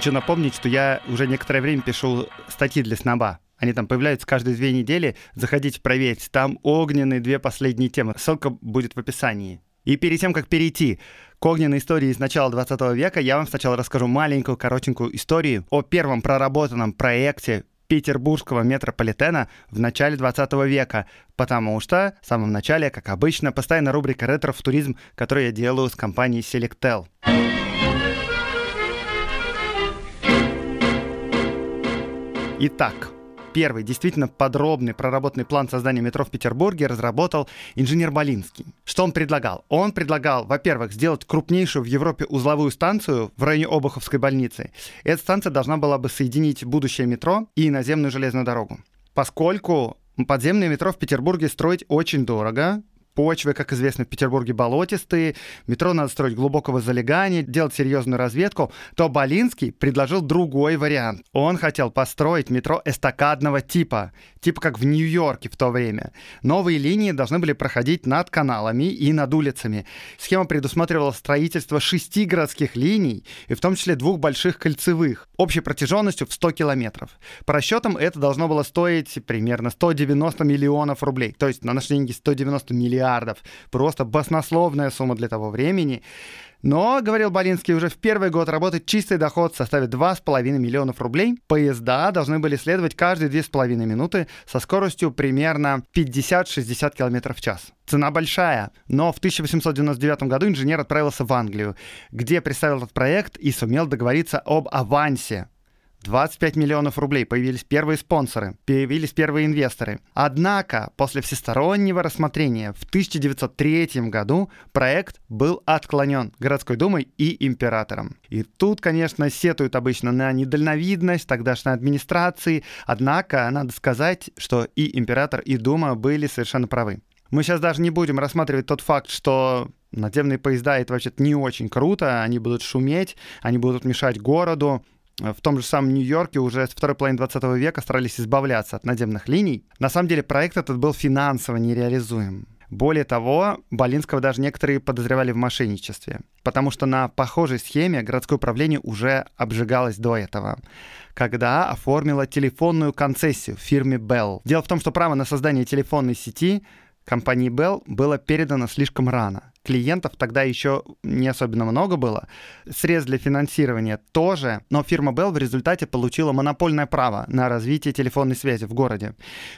Хочу напомнить, что я уже некоторое время пишу статьи для сноба. Они там появляются каждые две недели. Заходите проверить. Там огненные две последние темы. Ссылка будет в описании. И перед тем, как перейти к огненной истории из начала 20 века, я вам сначала расскажу маленькую, коротенькую историю о первом проработанном проекте петербургского метрополитена в начале 20 века, потому что в самом начале, как обычно, постоянно рубрика «Ретро в туризм», которую я делаю с компанией Селектел. Итак, первый действительно подробный проработанный план создания метро в Петербурге разработал инженер Болинский. Что он предлагал? Он предлагал, во-первых, сделать крупнейшую в Европе узловую станцию в районе Обуховской больницы. Эта станция должна была бы соединить будущее метро и наземную железную дорогу. Поскольку подземное метро в Петербурге строить очень дорого, почвы, как известно, в Петербурге болотистые, метро надо строить глубокого залегания, делать серьезную разведку, то Болинский предложил другой вариант. Он хотел построить метро эстакадного типа, типа как в Нью-Йорке в то время. Новые линии должны были проходить над каналами и над улицами. Схема предусматривала строительство шести городских линий, и в том числе двух больших кольцевых, общей протяженностью в 100 километров. По расчетам это должно было стоить примерно 190 миллионов рублей, то есть на наши деньги 190 миллиардов миллиардов. Просто баснословная сумма для того времени. Но, говорил Болинский, уже в первый год работы чистый доход составит 2,5 миллионов рублей. Поезда должны были следовать каждые 2,5 минуты со скоростью примерно 50-60 км в час. Цена большая, но в 1899 году инженер отправился в Англию, где представил этот проект и сумел договориться об авансе 25 миллионов рублей, появились первые спонсоры, появились первые инвесторы. Однако, после всестороннего рассмотрения в 1903 году проект был отклонен городской думой и императором. И тут, конечно, сетуют обычно на недальновидность тогдашней администрации, однако надо сказать, что и император, и дума были совершенно правы. Мы сейчас даже не будем рассматривать тот факт, что надземные поезда — это вообще-то не очень круто, они будут шуметь, они будут мешать городу, в том же самом Нью-Йорке уже с второй половины 20 века старались избавляться от надземных линий. На самом деле проект этот был финансово нереализуем. Более того, Болинского даже некоторые подозревали в мошенничестве, потому что на похожей схеме городское управление уже обжигалось до этого, когда оформило телефонную концессию фирме Bell. Дело в том, что право на создание телефонной сети компании Bell было передано слишком рано клиентов тогда еще не особенно много было. Средств для финансирования тоже, но фирма Bell в результате получила монопольное право на развитие телефонной связи в городе.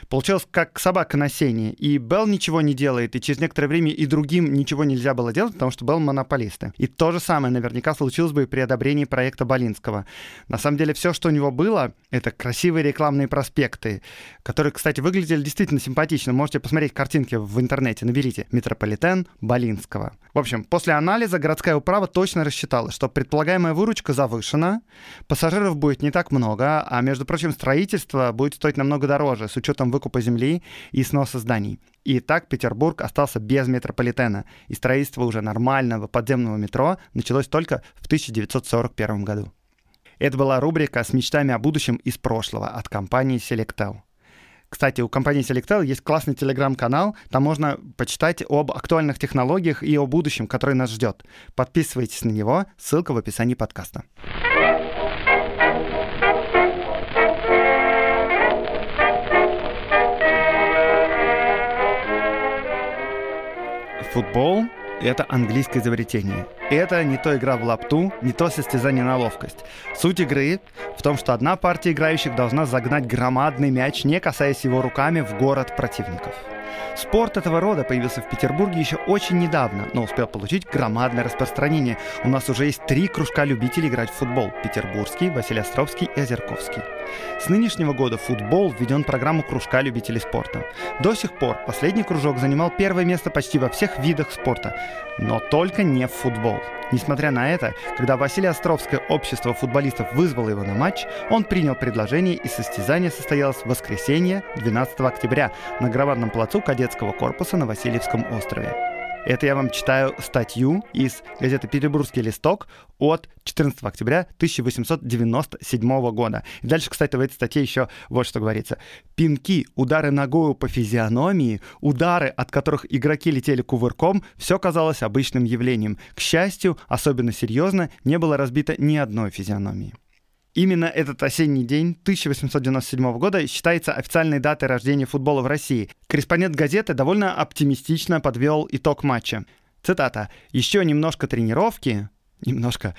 Получилось как собака на сене, и Bell ничего не делает, и через некоторое время и другим ничего нельзя было делать, потому что Bell монополисты. И то же самое наверняка случилось бы и при одобрении проекта Болинского. На самом деле все, что у него было, это красивые рекламные проспекты, которые, кстати, выглядели действительно симпатично. Можете посмотреть картинки в интернете, наберите «Метрополитен Болинск». Ленинского. В общем, после анализа городская управа точно рассчитала, что предполагаемая выручка завышена, пассажиров будет не так много, а, между прочим, строительство будет стоить намного дороже с учетом выкупа земли и сноса зданий. И так Петербург остался без метрополитена, и строительство уже нормального подземного метро началось только в 1941 году. Это была рубрика с мечтами о будущем из прошлого от компании Selectel. Кстати, у компании Selectel есть классный телеграм-канал, там можно почитать об актуальных технологиях и о будущем, который нас ждет. Подписывайтесь на него, ссылка в описании подкаста. Футбол это английское изобретение. Это не то игра в лапту, не то состязание на ловкость. Суть игры в том, что одна партия играющих должна загнать громадный мяч, не касаясь его руками, в город противников. Спорт этого рода появился в Петербурге еще очень недавно, но успел получить громадное распространение. У нас уже есть три кружка любителей играть в футбол – Петербургский, Василиостровский и Озерковский. С нынешнего года футбол введен в программу кружка любителей спорта. До сих пор последний кружок занимал первое место почти во всех видах спорта, но только не в футбол. Несмотря на это, когда Василий Островское общество футболистов вызвало его на матч, он принял предложение и состязание состоялось в воскресенье 12 октября на Громадном плацу кадетского корпуса на Васильевском острове. Это я вам читаю статью из газеты «Перебурский листок» от 14 октября 1897 года. И дальше, кстати, в этой статье еще вот что говорится. Пинки, удары ногою по физиономии, удары, от которых игроки летели кувырком, все казалось обычным явлением. К счастью, особенно серьезно, не было разбито ни одной физиономии. Именно этот осенний день 1897 года считается официальной датой рождения футбола в России. Корреспондент газеты довольно оптимистично подвел итог матча. Цитата. «Еще немножко тренировки, немножко,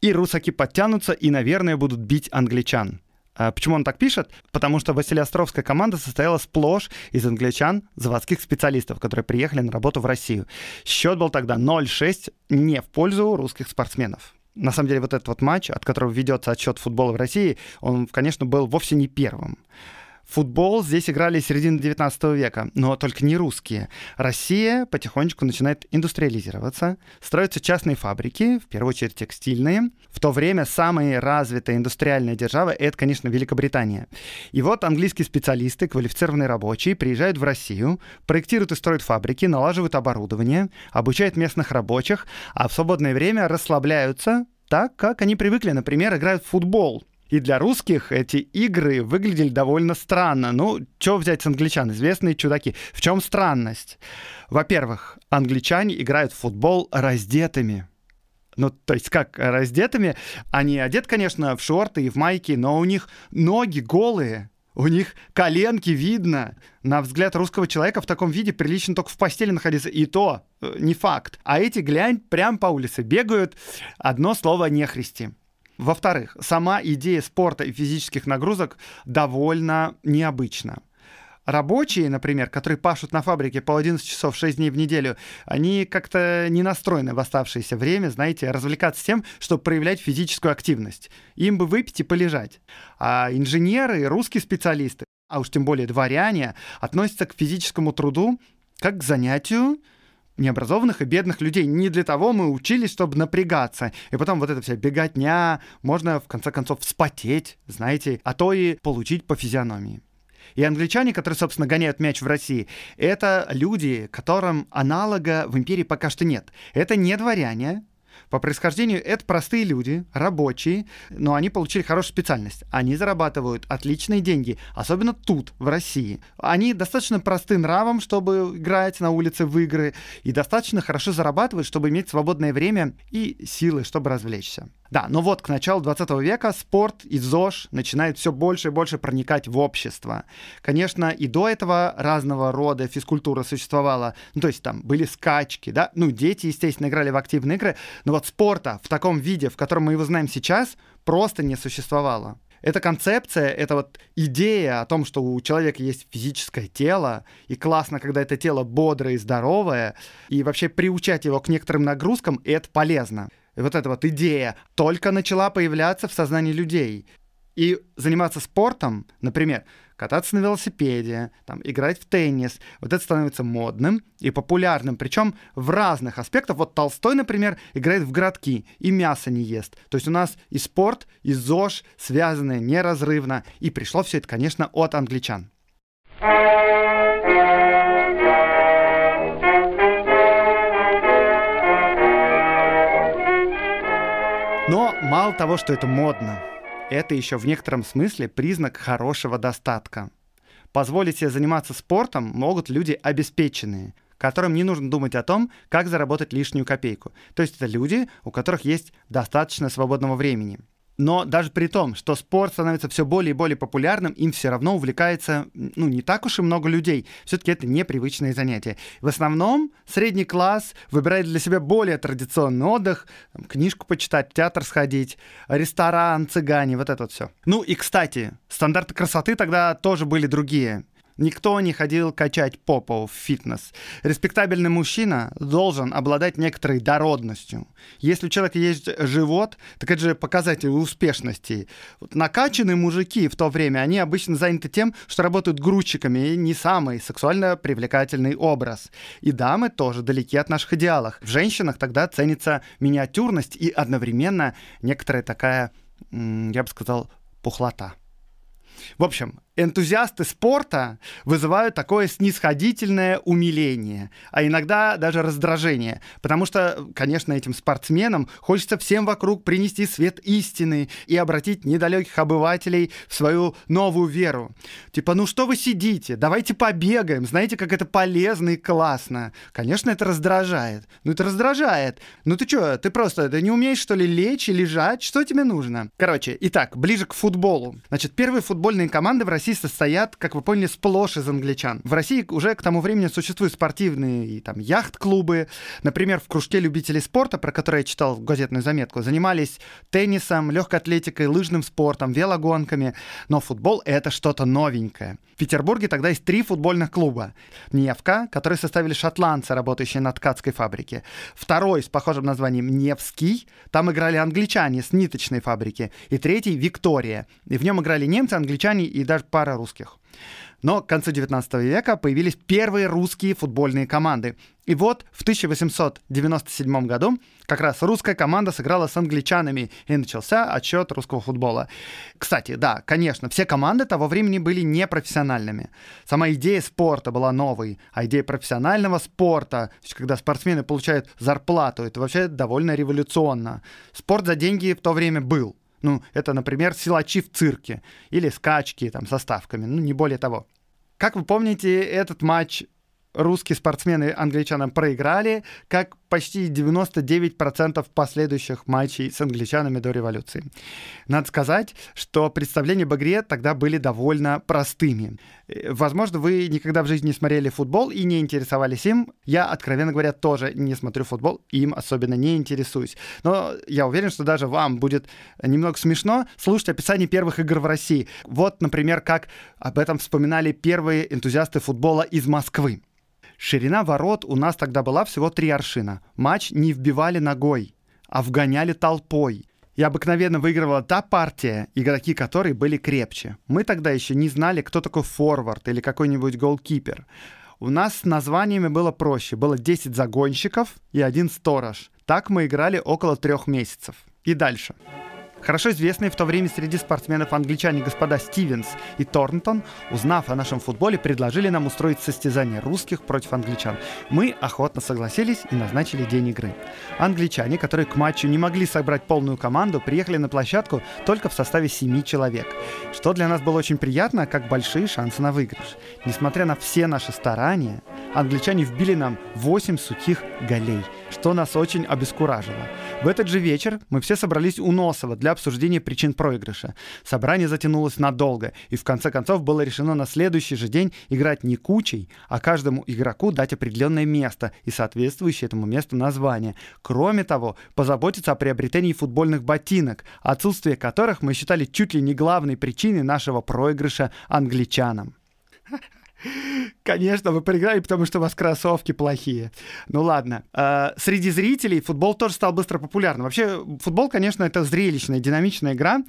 и русаки подтянутся и, наверное, будут бить англичан». А почему он так пишет? Потому что Василиостровская команда состояла сплошь из англичан, заводских специалистов, которые приехали на работу в Россию. Счет был тогда 0-6 не в пользу русских спортсменов на самом деле вот этот вот матч, от которого ведется отчет футбола в России, он, конечно, был вовсе не первым. Футбол здесь играли с середины 19 века, но только не русские. Россия потихонечку начинает индустриализироваться, строятся частные фабрики, в первую очередь текстильные. В то время самые развитые индустриальные державы — это, конечно, Великобритания. И вот английские специалисты, квалифицированные рабочие, приезжают в Россию, проектируют и строят фабрики, налаживают оборудование, обучают местных рабочих, а в свободное время расслабляются, так, как они привыкли, например, играют в футбол — и для русских эти игры выглядели довольно странно. Ну, что взять с англичан? Известные чудаки. В чем странность? Во-первых, англичане играют в футбол раздетыми. Ну, то есть как раздетыми? Они одеты, конечно, в шорты и в майки, но у них ноги голые. У них коленки видно. На взгляд русского человека в таком виде прилично только в постели находиться. И то э, не факт. А эти, глянь, прям по улице бегают. Одно слово нехристи. Во-вторых, сама идея спорта и физических нагрузок довольно необычна. Рабочие, например, которые пашут на фабрике по 11 часов 6 дней в неделю, они как-то не настроены в оставшееся время, знаете, развлекаться тем, чтобы проявлять физическую активность. Им бы выпить и полежать. А инженеры, русские специалисты, а уж тем более дворяне, относятся к физическому труду как к занятию, необразованных и бедных людей. Не для того мы учились, чтобы напрягаться. И потом вот эта вся беготня, можно в конце концов вспотеть, знаете, а то и получить по физиономии. И англичане, которые, собственно, гоняют мяч в России, это люди, которым аналога в империи пока что нет. Это не дворяне, по происхождению это простые люди, рабочие, но они получили хорошую специальность. Они зарабатывают отличные деньги, особенно тут, в России. Они достаточно просты нравом, чтобы играть на улице в игры, и достаточно хорошо зарабатывают, чтобы иметь свободное время и силы, чтобы развлечься. Да, но вот к началу 20 века спорт и ЗОЖ начинает все больше и больше проникать в общество. Конечно, и до этого разного рода физкультура существовала. Ну, то есть там были скачки, да? Ну, дети, естественно, играли в активные игры. Но вот спорта в таком виде, в котором мы его знаем сейчас, просто не существовало. Эта концепция, эта вот идея о том, что у человека есть физическое тело, и классно, когда это тело бодрое и здоровое, и вообще приучать его к некоторым нагрузкам, это полезно вот эта вот идея только начала появляться в сознании людей. И заниматься спортом, например, кататься на велосипеде, там, играть в теннис, вот это становится модным и популярным, причем в разных аспектах. Вот Толстой, например, играет в городки и мясо не ест. То есть у нас и спорт, и ЗОЖ связаны неразрывно, и пришло все это, конечно, от англичан. Но мало того, что это модно, это еще в некотором смысле признак хорошего достатка. Позволить себе заниматься спортом могут люди обеспеченные, которым не нужно думать о том, как заработать лишнюю копейку. То есть это люди, у которых есть достаточно свободного времени – но даже при том, что спорт становится все более и более популярным, им все равно увлекается ну, не так уж и много людей. Все-таки это непривычное занятие. В основном средний класс выбирает для себя более традиционный отдых, там, книжку почитать, театр сходить, ресторан, цыгане, вот это вот все. Ну и, кстати, стандарты красоты тогда тоже были другие. Никто не ходил качать попу в фитнес. Респектабельный мужчина должен обладать некоторой дородностью. Если у человека есть живот, так это же показатель успешности. Вот накачанные мужики в то время, они обычно заняты тем, что работают грузчиками, и не самый сексуально привлекательный образ. И дамы тоже далеки от наших идеалов. В женщинах тогда ценится миниатюрность и одновременно некоторая такая, я бы сказал, пухлота. В общем, энтузиасты спорта вызывают такое снисходительное умиление, а иногда даже раздражение, потому что, конечно, этим спортсменам хочется всем вокруг принести свет истины и обратить недалеких обывателей в свою новую веру. Типа, ну что вы сидите, давайте побегаем, знаете, как это полезно и классно. Конечно, это раздражает. Ну это раздражает. Ну ты что, ты просто, ты не умеешь что ли лечь и лежать? Что тебе нужно? Короче, итак, ближе к футболу. Значит, первые футбольные команды в России басисты стоят, как вы поняли, сплошь из англичан. В России уже к тому времени существуют спортивные и там яхт-клубы. Например, в кружке любителей спорта, про который я читал газетную заметку, занимались теннисом, легкой атлетикой, лыжным спортом, велогонками. Но футбол — это что-то новенькое. В Петербурге тогда есть три футбольных клуба. Невка, который составили шотландцы, работающие на ткацкой фабрике. Второй с похожим названием Невский. Там играли англичане с ниточной фабрики. И третий — Виктория. И в нем играли немцы, англичане и даже пара русских. Но к концу 19 века появились первые русские футбольные команды. И вот в 1897 году как раз русская команда сыграла с англичанами, и начался отчет русского футбола. Кстати, да, конечно, все команды того времени были непрофессиональными. Сама идея спорта была новой, а идея профессионального спорта, когда спортсмены получают зарплату, это вообще довольно революционно. Спорт за деньги в то время был, ну, это, например, силачи в цирке или скачки там со ставками, ну, не более того. Как вы помните, этот матч русские спортсмены англичанам проиграли. Как почти 99% последующих матчей с англичанами до революции. Надо сказать, что представления об игре тогда были довольно простыми. Э, возможно, вы никогда в жизни не смотрели футбол и не интересовались им. Я, откровенно говоря, тоже не смотрю футбол, им особенно не интересуюсь. Но я уверен, что даже вам будет немного смешно слушать описание первых игр в России. Вот, например, как об этом вспоминали первые энтузиасты футбола из Москвы. Ширина ворот у нас тогда была всего три аршина. Матч не вбивали ногой, а вгоняли толпой. И обыкновенно выигрывала та партия, игроки которой были крепче. Мы тогда еще не знали, кто такой форвард или какой-нибудь голкипер. У нас с названиями было проще. Было 10 загонщиков и один сторож. Так мы играли около трех месяцев. И дальше. Дальше. Хорошо известные в то время среди спортсменов англичане господа Стивенс и Торнтон, узнав о нашем футболе, предложили нам устроить состязание русских против англичан. Мы охотно согласились и назначили день игры. Англичане, которые к матчу не могли собрать полную команду, приехали на площадку только в составе семи человек, что для нас было очень приятно, как большие шансы на выигрыш. Несмотря на все наши старания, англичане вбили нам 8 сухих голей, что нас очень обескуражило. В этот же вечер мы все собрались у Носова для обсуждения причин проигрыша. Собрание затянулось надолго, и в конце концов было решено на следующий же день играть не кучей, а каждому игроку дать определенное место и соответствующее этому месту название. Кроме того, позаботиться о приобретении футбольных ботинок, отсутствие которых мы считали чуть ли не главной причиной нашего проигрыша англичанам. Конечно, вы проиграли, потому что у вас кроссовки плохие. Ну ладно. Э, среди зрителей футбол тоже стал быстро популярным. Вообще, футбол, конечно, это зрелищная, динамичная игра,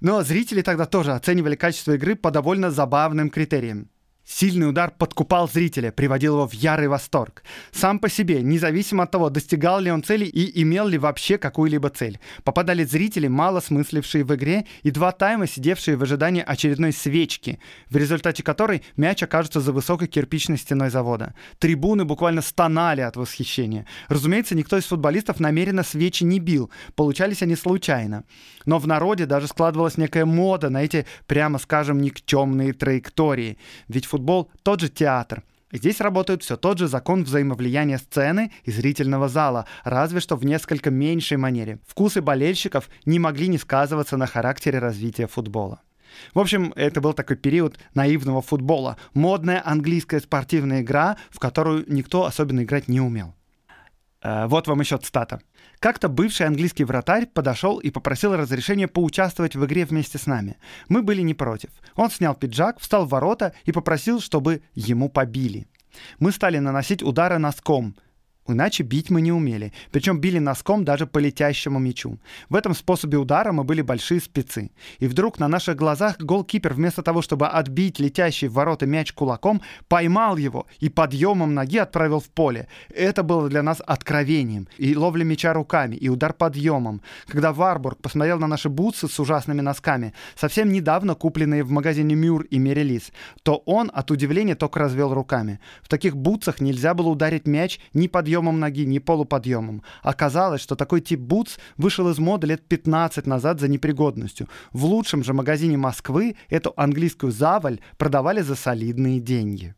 но зрители тогда тоже оценивали качество игры по довольно забавным критериям. Сильный удар подкупал зрителя, приводил его в ярый восторг. Сам по себе, независимо от того, достигал ли он цели и имел ли вообще какую-либо цель. Попадали зрители, мало смыслившие в игре, и два тайма, сидевшие в ожидании очередной свечки, в результате которой мяч окажется за высокой кирпичной стеной завода. Трибуны буквально стонали от восхищения. Разумеется, никто из футболистов намеренно свечи не бил, получались они случайно. Но в народе даже складывалась некая мода на эти, прямо скажем, никчемные траектории. Ведь футбол футбол, тот же театр. Здесь работает все тот же закон взаимовлияния сцены и зрительного зала, разве что в несколько меньшей манере. Вкусы болельщиков не могли не сказываться на характере развития футбола. В общем, это был такой период наивного футбола. Модная английская спортивная игра, в которую никто особенно играть не умел. Э, вот вам еще цитата. Как-то бывший английский вратарь подошел и попросил разрешения поучаствовать в игре вместе с нами. Мы были не против. Он снял пиджак, встал в ворота и попросил, чтобы ему побили. Мы стали наносить удары носком – Иначе бить мы не умели. Причем били носком даже по летящему мячу. В этом способе удара мы были большие спецы. И вдруг на наших глазах голкипер вместо того, чтобы отбить летящий в ворота мяч кулаком, поймал его и подъемом ноги отправил в поле. Это было для нас откровением. И ловля мяча руками, и удар подъемом. Когда Варбург посмотрел на наши бутсы с ужасными носками, совсем недавно купленные в магазине Мюр и Мерелис, то он от удивления только развел руками. В таких бутсах нельзя было ударить мяч ни подъемом, подъемом ноги, не полуподъемом. Оказалось, что такой тип бутс вышел из моды лет 15 назад за непригодностью. В лучшем же магазине Москвы эту английскую заваль продавали за солидные деньги.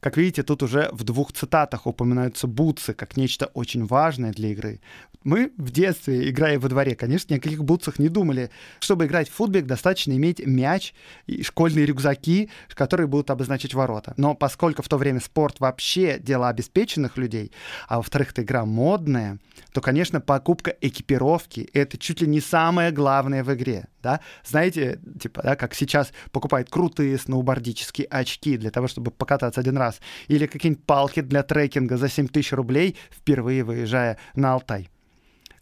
Как видите, тут уже в двух цитатах упоминаются бутсы как нечто очень важное для игры. Мы в детстве, играя во дворе, конечно, ни о каких бутсах не думали. Чтобы играть в футбик, достаточно иметь мяч и школьные рюкзаки, которые будут обозначать ворота. Но поскольку в то время спорт вообще дело обеспеченных людей, а во-вторых, это игра модная, то, конечно, покупка экипировки — это чуть ли не самое главное в игре. Да? Знаете, типа, да, как сейчас покупают крутые сноубордические очки для того, чтобы покататься один раз, или какие-нибудь палки для трекинга за 7 тысяч рублей, впервые выезжая на Алтай.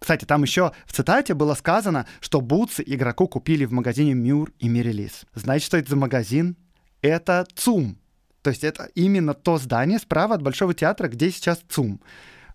Кстати, там еще в цитате было сказано, что бутсы игроку купили в магазине Мюр и Мирелис. Знаете, что это за магазин? Это ЦУМ. То есть это именно то здание справа от Большого театра, где сейчас ЦУМ.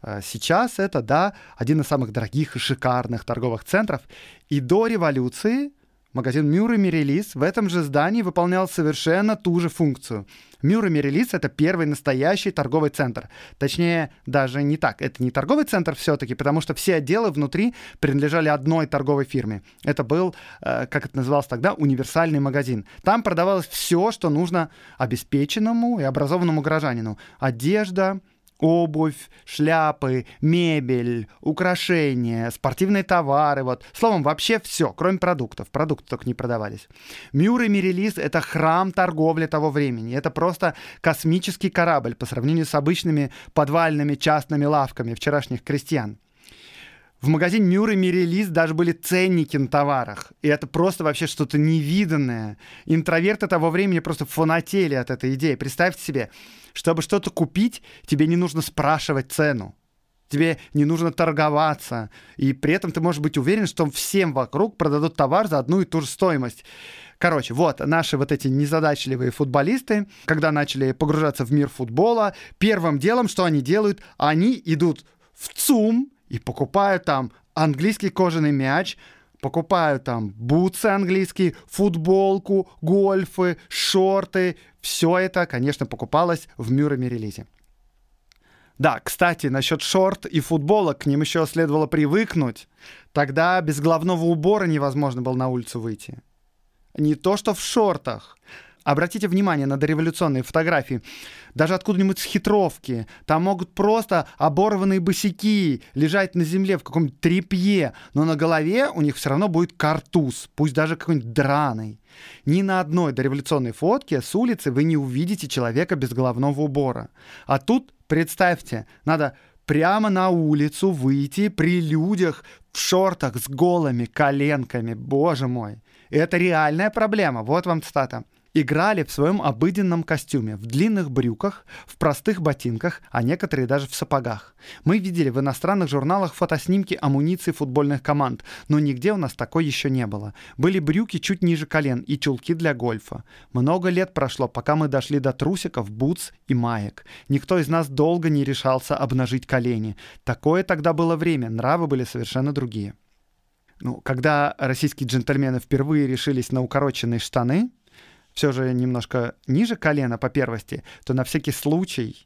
А, сейчас это, да, один из самых дорогих и шикарных торговых центров. И до революции Магазин Мюр и Мерилис в этом же здании выполнял совершенно ту же функцию. Мюр и Мерилис — это первый настоящий торговый центр. Точнее, даже не так. Это не торговый центр все-таки, потому что все отделы внутри принадлежали одной торговой фирме. Это был, э, как это называлось тогда, универсальный магазин. Там продавалось все, что нужно обеспеченному и образованному гражданину: Одежда, обувь, шляпы, мебель, украшения, спортивные товары, вот. Словом, вообще все, кроме продуктов. Продукты только не продавались. Мюр и Мирелиз — это храм торговли того времени. Это просто космический корабль по сравнению с обычными подвальными частными лавками вчерашних крестьян. В магазине Мюра Мирелиз даже были ценники на товарах. И это просто вообще что-то невиданное. Интроверты того времени просто фанатели от этой идеи. Представьте себе, чтобы что-то купить, тебе не нужно спрашивать цену. Тебе не нужно торговаться. И при этом ты можешь быть уверен, что всем вокруг продадут товар за одну и ту же стоимость. Короче, вот наши вот эти незадачливые футболисты, когда начали погружаться в мир футбола, первым делом, что они делают, они идут в ЦУМ, и покупаю там английский кожаный мяч, покупаю там бутсы английские, футболку, гольфы, шорты. Все это, конечно, покупалось в Мюрреме релизе. Да, кстати, насчет шорт и футболок к ним еще следовало привыкнуть. Тогда без головного убора невозможно было на улицу выйти. Не то что в шортах. Обратите внимание на дореволюционные фотографии. Даже откуда-нибудь с хитровки. Там могут просто оборванные босики лежать на земле в каком-нибудь трепье, но на голове у них все равно будет картуз, пусть даже какой-нибудь драный. Ни на одной дореволюционной фотке с улицы вы не увидите человека без головного убора. А тут, представьте, надо прямо на улицу выйти при людях в шортах с голыми коленками. Боже мой. Это реальная проблема. Вот вам цитата играли в своем обыденном костюме, в длинных брюках, в простых ботинках, а некоторые даже в сапогах. Мы видели в иностранных журналах фотоснимки амуниции футбольных команд, но нигде у нас такой еще не было. Были брюки чуть ниже колен и чулки для гольфа. Много лет прошло, пока мы дошли до трусиков, бутс и маек. Никто из нас долго не решался обнажить колени. Такое тогда было время, нравы были совершенно другие. Ну, когда российские джентльмены впервые решились на укороченные штаны, все же немножко ниже колена по первости, то на всякий случай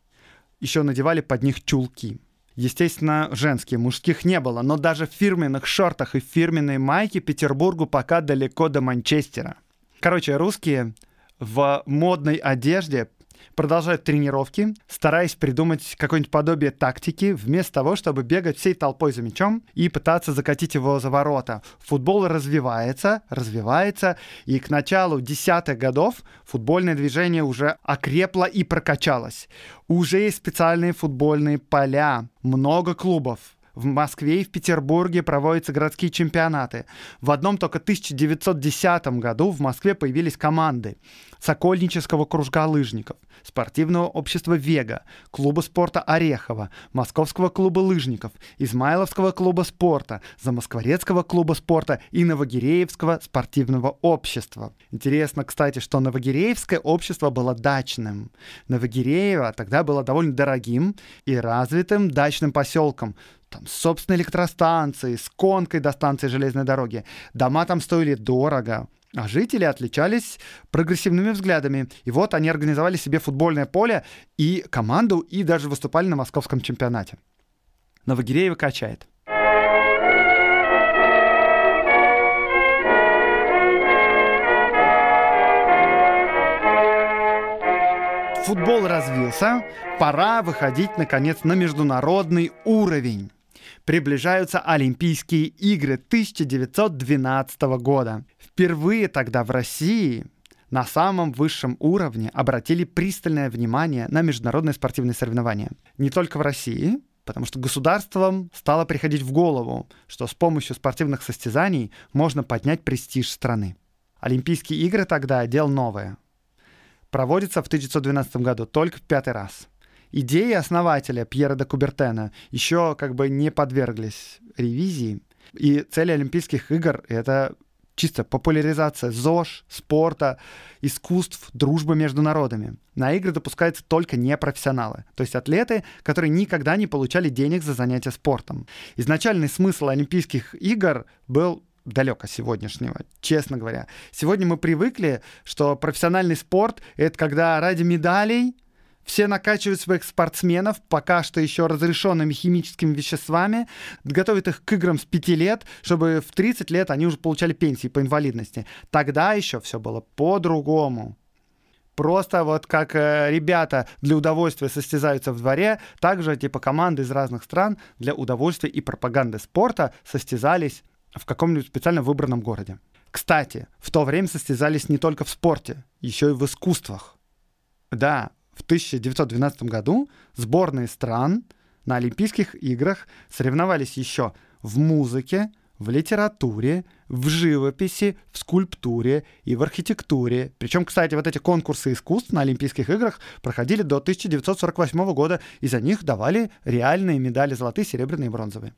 еще надевали под них чулки. Естественно, женские, мужских не было, но даже в фирменных шортах и фирменной майке Петербургу пока далеко до Манчестера. Короче, русские в модной одежде продолжают тренировки, стараясь придумать какое-нибудь подобие тактики, вместо того, чтобы бегать всей толпой за мячом и пытаться закатить его за ворота. Футбол развивается, развивается, и к началу десятых годов футбольное движение уже окрепло и прокачалось. Уже есть специальные футбольные поля, много клубов, в Москве и в Петербурге проводятся городские чемпионаты. В одном только 1910 году в Москве появились команды Сокольнического кружка лыжников, спортивного общества «Вега», клуба спорта Орехова, Московского клуба лыжников, Измайловского клуба спорта, Замоскворецкого клуба спорта и Новогиреевского спортивного общества. Интересно, кстати, что Новогиреевское общество было дачным. Новогиреево тогда было довольно дорогим и развитым дачным поселком там, с собственной электростанцией, с конкой до станции железной дороги. Дома там стоили дорого, а жители отличались прогрессивными взглядами. И вот они организовали себе футбольное поле и команду, и даже выступали на московском чемпионате. Новогиреева качает. Футбол развился, пора выходить, наконец, на международный уровень приближаются Олимпийские игры 1912 года. Впервые тогда в России на самом высшем уровне обратили пристальное внимание на международные спортивные соревнования. Не только в России, потому что государствам стало приходить в голову, что с помощью спортивных состязаний можно поднять престиж страны. Олимпийские игры тогда – дело новое. Проводится в 1912 году только в пятый раз – идеи основателя Пьера де Кубертена еще как бы не подверглись ревизии. И цели Олимпийских игр — это чисто популяризация ЗОЖ, спорта, искусств, дружбы между народами. На игры допускаются только непрофессионалы, то есть атлеты, которые никогда не получали денег за занятия спортом. Изначальный смысл Олимпийских игр был далек от сегодняшнего, честно говоря. Сегодня мы привыкли, что профессиональный спорт — это когда ради медалей все накачивают своих спортсменов пока что еще разрешенными химическими веществами, готовят их к играм с 5 лет, чтобы в 30 лет они уже получали пенсии по инвалидности. Тогда еще все было по-другому. Просто вот как э, ребята для удовольствия состязаются в дворе, также типа команды из разных стран для удовольствия и пропаганды спорта состязались в каком-нибудь специально выбранном городе. Кстати, в то время состязались не только в спорте, еще и в искусствах. Да, в 1912 году сборные стран на Олимпийских играх соревновались еще в музыке, в литературе, в живописи, в скульптуре и в архитектуре. Причем, кстати, вот эти конкурсы искусств на Олимпийских играх проходили до 1948 года, и за них давали реальные медали золотые, серебряные и бронзовые.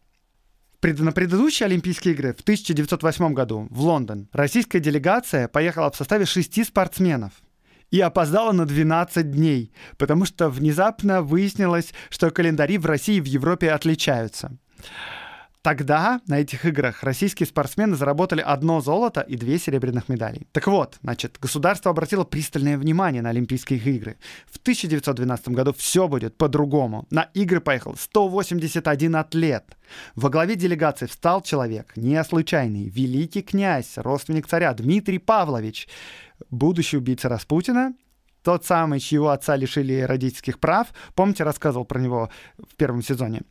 На предыдущие Олимпийские игры в 1908 году в Лондон российская делегация поехала в составе шести спортсменов и опоздала на 12 дней, потому что внезапно выяснилось, что календари в России и в Европе отличаются. Тогда на этих играх российские спортсмены заработали одно золото и две серебряных медали. Так вот, значит, государство обратило пристальное внимание на Олимпийские игры. В 1912 году все будет по-другому. На игры поехал 181 атлет. Во главе делегации встал человек, не случайный, великий князь, родственник царя Дмитрий Павлович, будущий убийца Распутина тот самый, чьего отца лишили родительских прав. Помните, рассказывал про него в первом сезоне.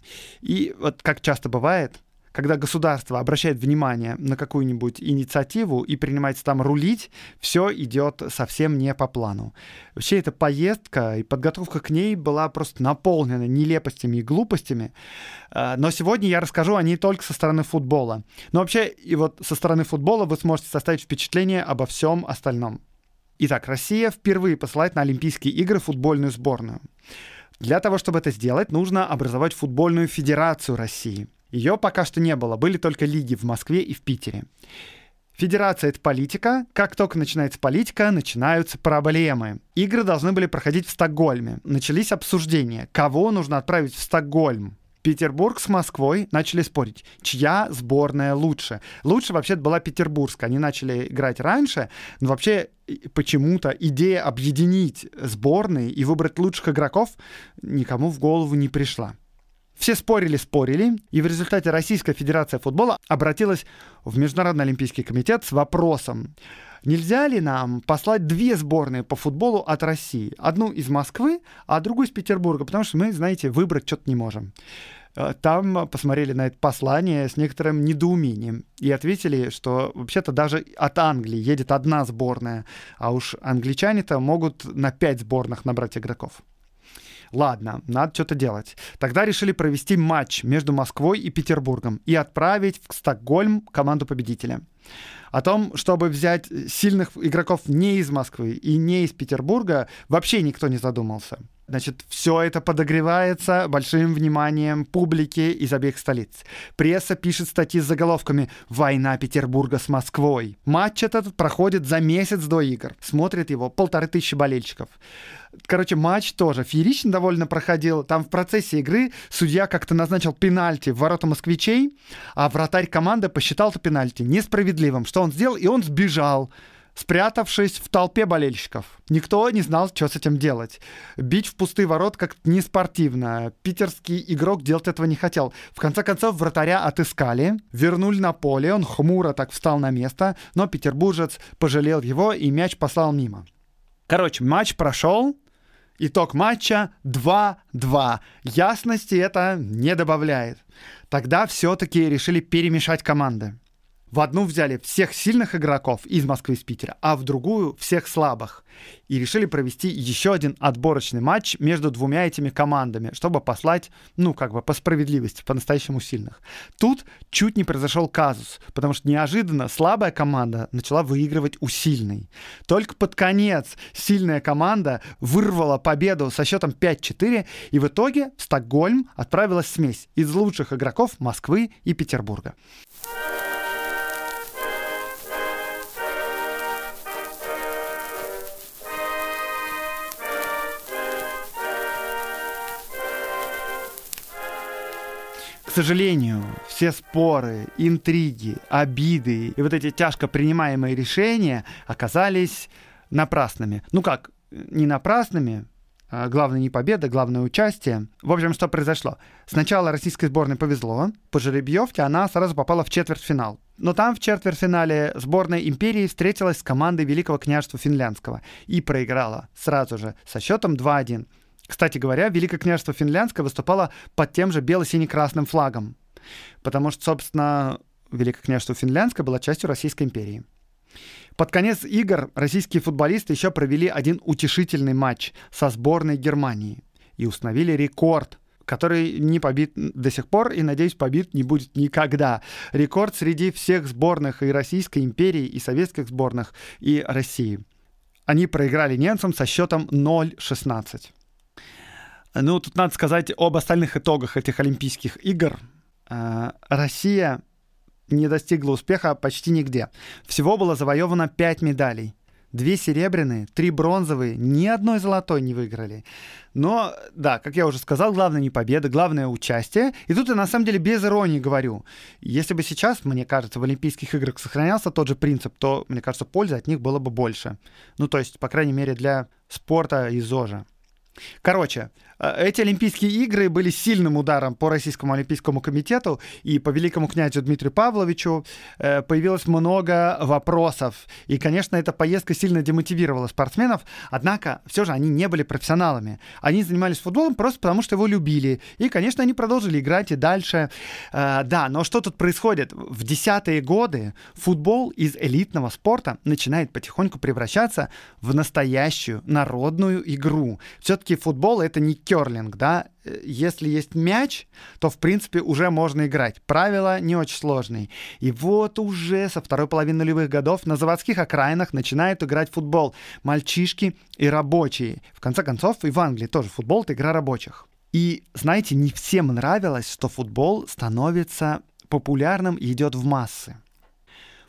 И вот как часто бывает, когда государство обращает внимание на какую-нибудь инициативу и принимается там рулить, все идет совсем не по плану. Вообще эта поездка и подготовка к ней была просто наполнена нелепостями и глупостями. А, но сегодня я расскажу о ней только со стороны футбола. Но вообще и вот со стороны футбола вы сможете составить впечатление обо всем остальном. Итак, Россия впервые посылает на Олимпийские игры футбольную сборную. Для того, чтобы это сделать, нужно образовать футбольную федерацию России. Ее пока что не было, были только лиги в Москве и в Питере. Федерация — это политика. Как только начинается политика, начинаются проблемы. Игры должны были проходить в Стокгольме. Начались обсуждения, кого нужно отправить в Стокгольм. Петербург с Москвой начали спорить, чья сборная лучше. Лучше вообще была Петербургская. Они начали играть раньше, но вообще почему-то идея объединить сборные и выбрать лучших игроков никому в голову не пришла. Все спорили, спорили, и в результате Российская Федерация футбола обратилась в Международный Олимпийский комитет с вопросом, нельзя ли нам послать две сборные по футболу от России, одну из Москвы, а другую из Петербурга, потому что мы, знаете, выбрать что-то не можем. Э, там посмотрели на это послание с некоторым недоумением и ответили, что вообще-то даже от Англии едет одна сборная, а уж англичане-то могут на пять сборных набрать игроков. Ладно, надо что-то делать. Тогда решили провести матч между Москвой и Петербургом и отправить в Стокгольм команду победителя. О том, чтобы взять сильных игроков не из Москвы и не из Петербурга, вообще никто не задумался. Значит, все это подогревается большим вниманием публики из обеих столиц. Пресса пишет статьи с заголовками «Война Петербурга с Москвой». Матч этот проходит за месяц до игр. Смотрит его полторы тысячи болельщиков. Короче, матч тоже феерично довольно проходил. Там в процессе игры судья как-то назначил пенальти в ворота москвичей, а вратарь команды посчитал это пенальти несправедливым. Что он сделал? И он сбежал спрятавшись в толпе болельщиков. Никто не знал, что с этим делать. Бить в пустые ворот как-то неспортивно. Питерский игрок делать этого не хотел. В конце концов, вратаря отыскали, вернули на поле, он хмуро так встал на место, но петербуржец пожалел его и мяч послал мимо. Короче, матч прошел, Итог матча 2-2. Ясности это не добавляет. Тогда все-таки решили перемешать команды. В одну взяли всех сильных игроков из Москвы, из Питера, а в другую всех слабых. И решили провести еще один отборочный матч между двумя этими командами, чтобы послать, ну, как бы по справедливости, по-настоящему сильных. Тут чуть не произошел казус, потому что неожиданно слабая команда начала выигрывать у сильной. Только под конец сильная команда вырвала победу со счетом 5-4, и в итоге в Стокгольм отправилась смесь из лучших игроков Москвы и Петербурга. сожалению, все споры, интриги, обиды и вот эти тяжко принимаемые решения оказались напрасными. Ну как, не напрасными, а главное не победа, главное участие. В общем, что произошло? Сначала российской сборной повезло, по жеребьевке она сразу попала в четвертьфинал. Но там в четвертьфинале сборная империи встретилась с командой Великого княжества Финляндского и проиграла сразу же со счетом 2-1. Кстати говоря, Великое княжество Финляндское выступало под тем же бело-сине-красным флагом, потому что, собственно, Великое княжество Финляндское было частью Российской империи. Под конец игр российские футболисты еще провели один утешительный матч со сборной Германии и установили рекорд который не побит до сих пор и, надеюсь, побит не будет никогда. Рекорд среди всех сборных и Российской империи, и советских сборных, и России. Они проиграли немцам со счетом 0-16. Ну, тут надо сказать об остальных итогах этих Олимпийских игр. А, Россия не достигла успеха почти нигде. Всего было завоевано 5 медалей. Две серебряные, три бронзовые, ни одной золотой не выиграли. Но, да, как я уже сказал, главное не победа, главное участие. И тут я на самом деле без иронии говорю. Если бы сейчас, мне кажется, в Олимпийских играх сохранялся тот же принцип, то, мне кажется, пользы от них было бы больше. Ну, то есть, по крайней мере, для спорта и ЗОЖа. Короче, э, эти Олимпийские игры были сильным ударом по Российскому Олимпийскому комитету и по великому князю Дмитрию Павловичу. Э, появилось много вопросов. И, конечно, эта поездка сильно демотивировала спортсменов. Однако, все же они не были профессионалами. Они занимались футболом просто потому, что его любили. И, конечно, они продолжили играть и дальше. Э, да, но что тут происходит? В десятые годы футбол из элитного спорта начинает потихоньку превращаться в настоящую народную игру. Все все-таки футбол это не керлинг, да? Э, если есть мяч, то в принципе уже можно играть. Правила не очень сложные. И вот уже со второй половины нулевых годов на заводских окраинах начинают играть футбол мальчишки и рабочие. В конце концов, и в Англии тоже футбол это игра рабочих. И знаете, не всем нравилось, что футбол становится популярным и идет в массы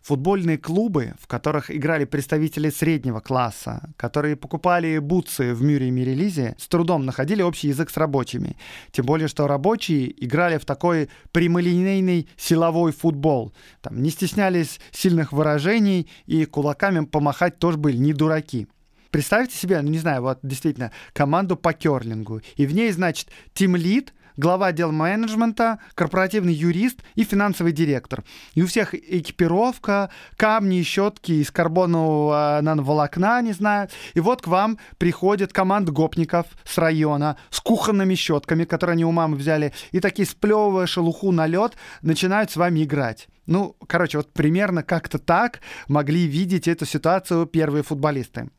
футбольные клубы, в которых играли представители среднего класса, которые покупали бутсы в Мюре и Мирелизе, с трудом находили общий язык с рабочими. Тем более, что рабочие играли в такой прямолинейный силовой футбол. Там не стеснялись сильных выражений и кулаками помахать тоже были не дураки. Представьте себе, ну не знаю, вот действительно, команду по керлингу. И в ней, значит, тимлит глава отдела менеджмента, корпоративный юрист и финансовый директор. И у всех экипировка, камни и щетки из карбонового э, нановолокна, не знаю. И вот к вам приходит команда гопников с района с кухонными щетками, которые они у мамы взяли, и такие сплевывая шелуху на лед, начинают с вами играть. Ну, короче, вот примерно как-то так могли видеть эту ситуацию первые футболисты.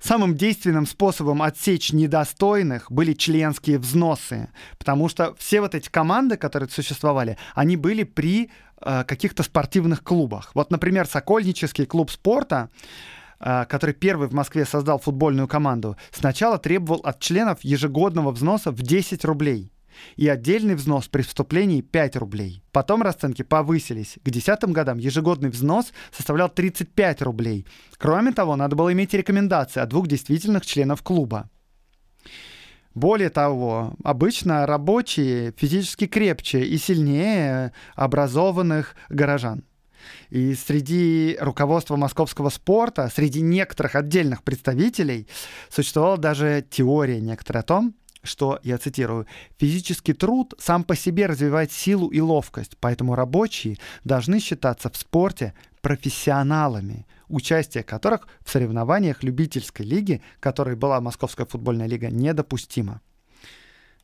Самым действенным способом отсечь недостойных были членские взносы, потому что все вот эти команды, которые существовали, они были при э, каких-то спортивных клубах. Вот, например, Сокольнический клуб спорта, э, который первый в Москве создал футбольную команду, сначала требовал от членов ежегодного взноса в 10 рублей и отдельный взнос при вступлении 5 рублей. Потом расценки повысились. К 10 годам ежегодный взнос составлял 35 рублей. Кроме того, надо было иметь рекомендации от двух действительных членов клуба. Более того, обычно рабочие физически крепче и сильнее образованных горожан. И среди руководства московского спорта, среди некоторых отдельных представителей, существовала даже теория некоторая о том, что, я цитирую, «физический труд сам по себе развивает силу и ловкость, поэтому рабочие должны считаться в спорте профессионалами, участие которых в соревнованиях любительской лиги, которой была Московская футбольная лига, недопустимо».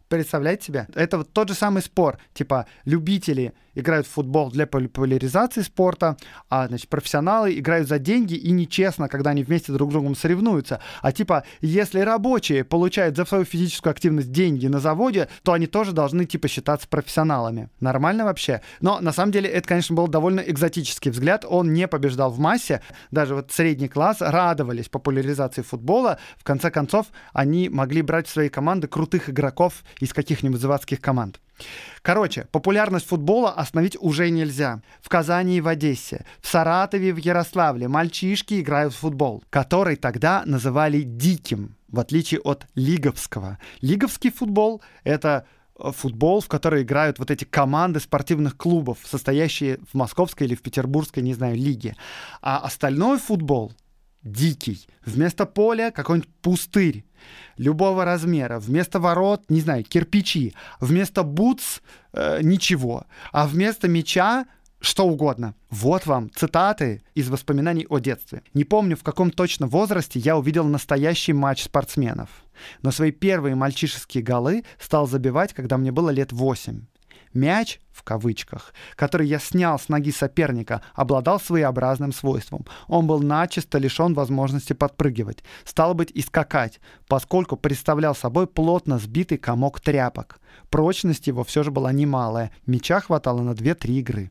Представляете себе? Это вот тот же самый спор, типа любители – играют в футбол для популяризации спорта, а значит, профессионалы играют за деньги и нечестно, когда они вместе друг с другом соревнуются. А типа, если рабочие получают за свою физическую активность деньги на заводе, то они тоже должны типа считаться профессионалами. Нормально вообще? Но на самом деле это, конечно, был довольно экзотический взгляд. Он не побеждал в массе. Даже вот средний класс радовались популяризации футбола. В конце концов, они могли брать в свои команды крутых игроков из каких-нибудь заводских команд. Короче, популярность футбола остановить уже нельзя. В Казани и в Одессе, в Саратове и в Ярославле мальчишки играют в футбол, который тогда называли «диким», в отличие от лиговского. Лиговский футбол — это э, футбол, в который играют вот эти команды спортивных клубов, состоящие в московской или в петербургской, не знаю, лиге. А остальной футбол — дикий. Вместо поля какой-нибудь пустырь любого размера. Вместо ворот, не знаю, кирпичи. Вместо бутс э, ничего. А вместо меча что угодно. Вот вам цитаты из воспоминаний о детстве. Не помню, в каком точно возрасте я увидел настоящий матч спортсменов. Но свои первые мальчишеские голы стал забивать, когда мне было лет восемь. Мяч, в кавычках, который я снял с ноги соперника, обладал своеобразным свойством. Он был начисто лишен возможности подпрыгивать, стало быть и скакать, поскольку представлял собой плотно сбитый комок тряпок. Прочность его все же была немалая, мяча хватало на 2-3 игры.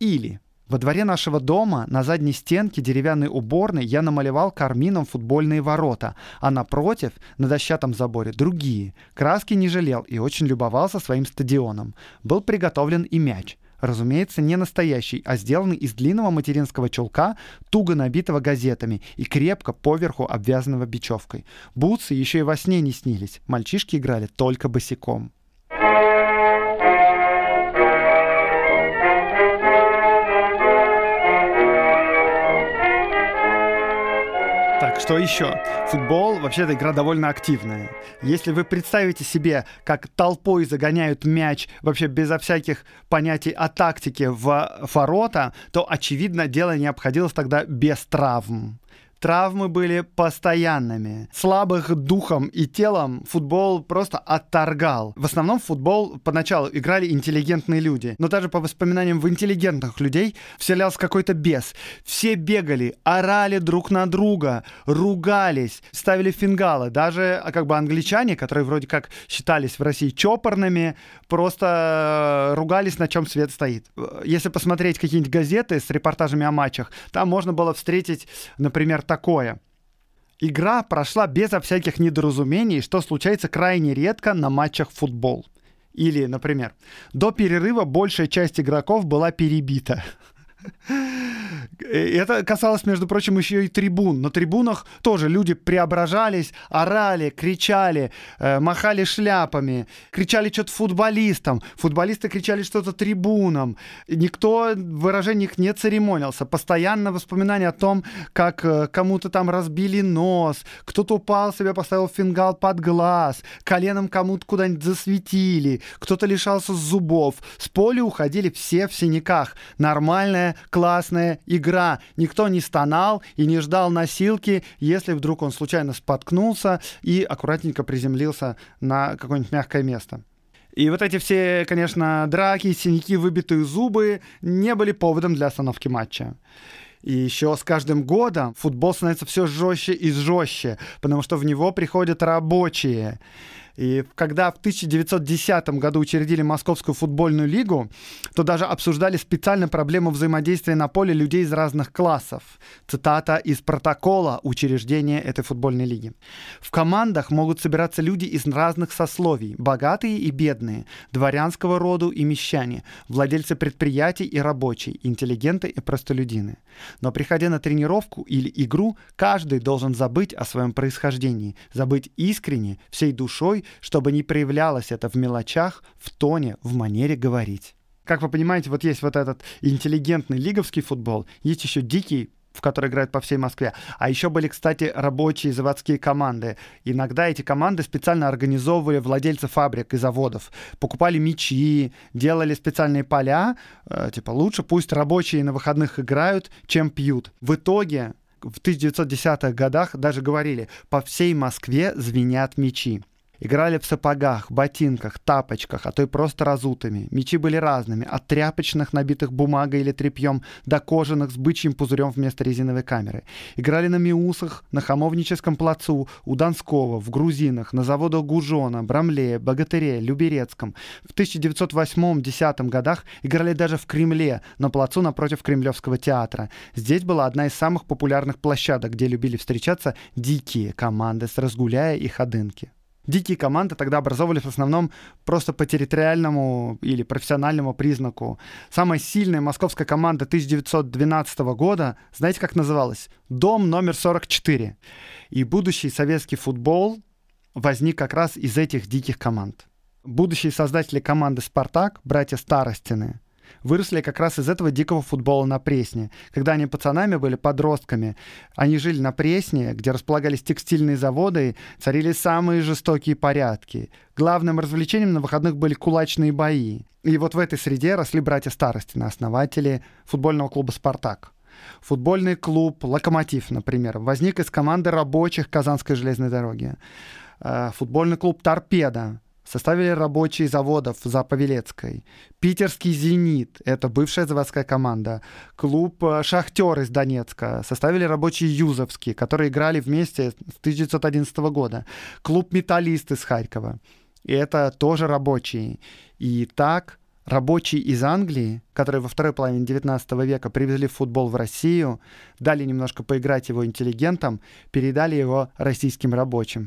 Или во дворе нашего дома на задней стенке деревянной уборной я намалевал кармином футбольные ворота, а напротив, на дощатом заборе, другие. Краски не жалел и очень любовался своим стадионом. Был приготовлен и мяч. Разумеется, не настоящий, а сделанный из длинного материнского чулка, туго набитого газетами и крепко поверху обвязанного бечевкой. Бутсы еще и во сне не снились. Мальчишки играли только босиком. Так, что еще? Футбол вообще эта игра довольно активная. Если вы представите себе, как толпой загоняют мяч вообще безо всяких понятий о тактике в ворота, то, очевидно, дело не обходилось тогда без травм. Травмы были постоянными. Слабых духом и телом футбол просто отторгал. В основном в футбол поначалу играли интеллигентные люди. Но даже по воспоминаниям в интеллигентных людей вселялся какой-то бес. Все бегали, орали друг на друга, ругались, ставили фингалы. Даже а, как бы англичане, которые вроде как считались в России чопорными, просто э, ругались, на чем свет стоит. Э, если посмотреть какие-нибудь газеты с репортажами о матчах, там можно было встретить, например, такое. Игра прошла безо всяких недоразумений, что случается крайне редко на матчах в футбол. Или, например, до перерыва большая часть игроков была перебита. Э, это касалось, между прочим, еще и трибун. На трибунах тоже люди преображались, орали, кричали, э, махали шляпами, кричали что-то футболистам, футболисты кричали что-то трибунам. никто в выражениях не церемонился. Постоянно воспоминания о том, как э, кому-то там разбили нос, кто-то упал себе, поставил фингал под глаз, коленом кому-то куда-нибудь засветили, кто-то лишался зубов. С поля уходили все в синяках. Нормальная, классная и игра, никто не стонал и не ждал носилки, если вдруг он случайно споткнулся и аккуратненько приземлился на какое-нибудь мягкое место. И вот эти все, конечно, драки, синяки, выбитые зубы не были поводом для остановки матча. И еще с каждым годом футбол становится все жестче и жестче, потому что в него приходят рабочие. И когда в 1910 году учредили Московскую футбольную лигу, то даже обсуждали специально проблему взаимодействия на поле людей из разных классов. Цитата из протокола учреждения этой футбольной лиги. В командах могут собираться люди из разных сословий, богатые и бедные, дворянского роду и мещане, владельцы предприятий и рабочие, интеллигенты и простолюдины. Но приходя на тренировку или игру, каждый должен забыть о своем происхождении, забыть искренне, всей душой чтобы не проявлялось это в мелочах, в тоне, в манере говорить. Как вы понимаете, вот есть вот этот интеллигентный лиговский футбол, есть еще дикий в которой играют по всей Москве. А еще были, кстати, рабочие заводские команды. Иногда эти команды специально организовывали владельцы фабрик и заводов. Покупали мячи, делали специальные поля. Э, типа, лучше пусть рабочие на выходных играют, чем пьют. В итоге в 1910-х годах даже говорили, по всей Москве звенят мечи. Играли в сапогах, ботинках, тапочках, а то и просто разутыми. Мечи были разными, от тряпочных, набитых бумагой или тряпьем, до кожаных с бычьим пузырем вместо резиновой камеры. Играли на миусах, на Хамовническом плацу, у Донского, в Грузинах, на заводах Гужона, Брамлея, Богатыре, Люберецком. В 1908-10 годах играли даже в Кремле, на плацу напротив Кремлевского театра. Здесь была одна из самых популярных площадок, где любили встречаться дикие команды с разгуляя и ходынки дикие команды тогда образовывались в основном просто по территориальному или профессиональному признаку. Самая сильная московская команда 1912 года, знаете, как называлась? Дом номер 44. И будущий советский футбол возник как раз из этих диких команд. Будущие создатели команды «Спартак», братья Старостины, выросли как раз из этого дикого футбола на Пресне. Когда они пацанами были, подростками, они жили на Пресне, где располагались текстильные заводы, царили самые жестокие порядки. Главным развлечением на выходных были кулачные бои. И вот в этой среде росли братья Старостина, основатели футбольного клуба «Спартак». Футбольный клуб «Локомотив», например, возник из команды рабочих Казанской железной дороги. Э, футбольный клуб «Торпеда», составили рабочие заводов за Павелецкой, питерский «Зенит» — это бывшая заводская команда, клуб э, «Шахтер» из Донецка, составили рабочие юзовские, которые играли вместе с 1911 года, клуб «Металлист» из Харькова. И это тоже рабочие. И так рабочие из Англии, которые во второй половине 19 века привезли футбол в Россию, дали немножко поиграть его интеллигентам, передали его российским рабочим.